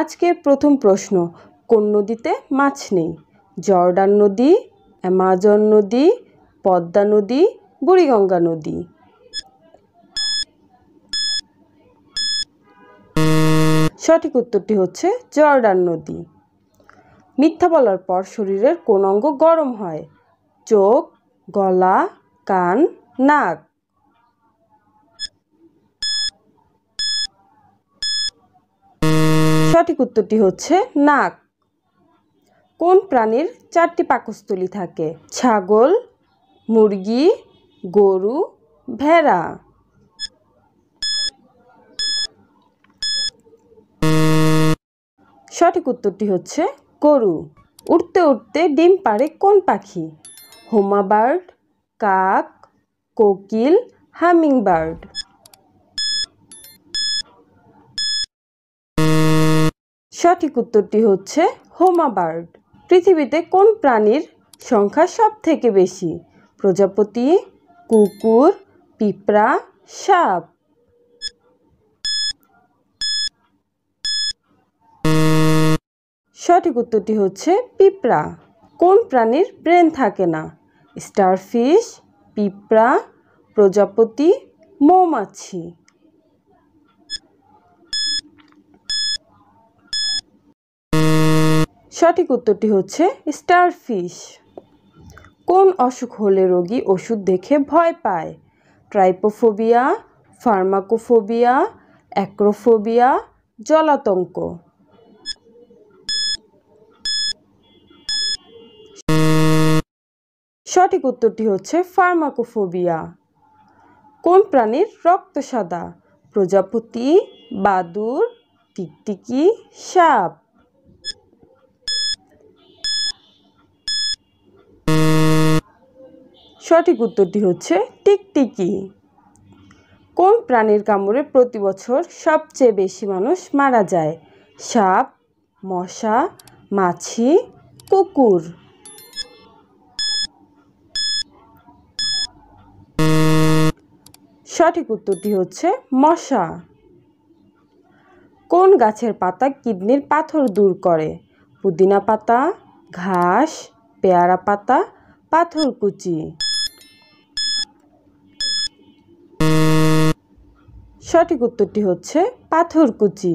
আজকের প্রথম প্রশ্ন কোন নদীতে মাছ নেই জর্ডান নদী অ্যামাজন নদী পদ্মা নদী বুড়িগঙ্গা নদী সঠিক উত্তরটি হচ্ছে জর্ডান নদী মিথ্যা বলার পর শরীরের কোন অঙ্গ গরম হয় চোখ গলা কান নাক সঠিক উত্তরটি হচ্ছে নাক কোন প্রাণীর চারটি পাকস্থলী থাকে ছাগল মুরগি গরু ভেড়া সঠিক উত্তরটি হচ্ছে গরু উঠতে উঠতে ডিম পাড়ে কোন পাখি হোমাবার্ড কাক কোকিল হামিংবার্ড সঠিক উত্তরটি হচ্ছে হোমা বার্ড পৃথিবীতে কোন প্রাণীর সংখ্যা সব থেকে বেশি প্রজাপতি কুকুর পিঁপড়া সাপ সঠিক উত্তরটি হচ্ছে পিঁপড়া কোন প্রাণীর ব্রেন থাকে না স্টারফিশ পিঁপড়া প্রজাপতি মৌমাছি সঠিক উত্তরটি হচ্ছে স্টারফিশ কোন অসুখ হলে রোগী ওষুধ দেখে ভয় পায় ট্রাইপোফোবিয়া ফার্মাকোফোবিয়া অ্যাক্রোফোবিয়া জলাতঙ্ক সঠিক উত্তরটি হচ্ছে ফার্মাকোফোবিয়া কোন প্রাণীর রক্ত সাদা প্রজাপতি বাদুর টিকটিকি সাপ সঠিক উত্তরটি হচ্ছে টিকটিকি কোন প্রাণীর কামড়ে প্রতি বছর সবচেয়ে বেশি মানুষ মারা যায় সাপ মশা মাছি কুকুর সঠিক উত্তরটি হচ্ছে মশা কোন গাছের পাতা কিডনির পাথর দূর করে পুদিনা পাতা ঘাস পেয়ারা পাতা পাথর কুচি সঠিক উত্তরটি হচ্ছে পাথরকুচি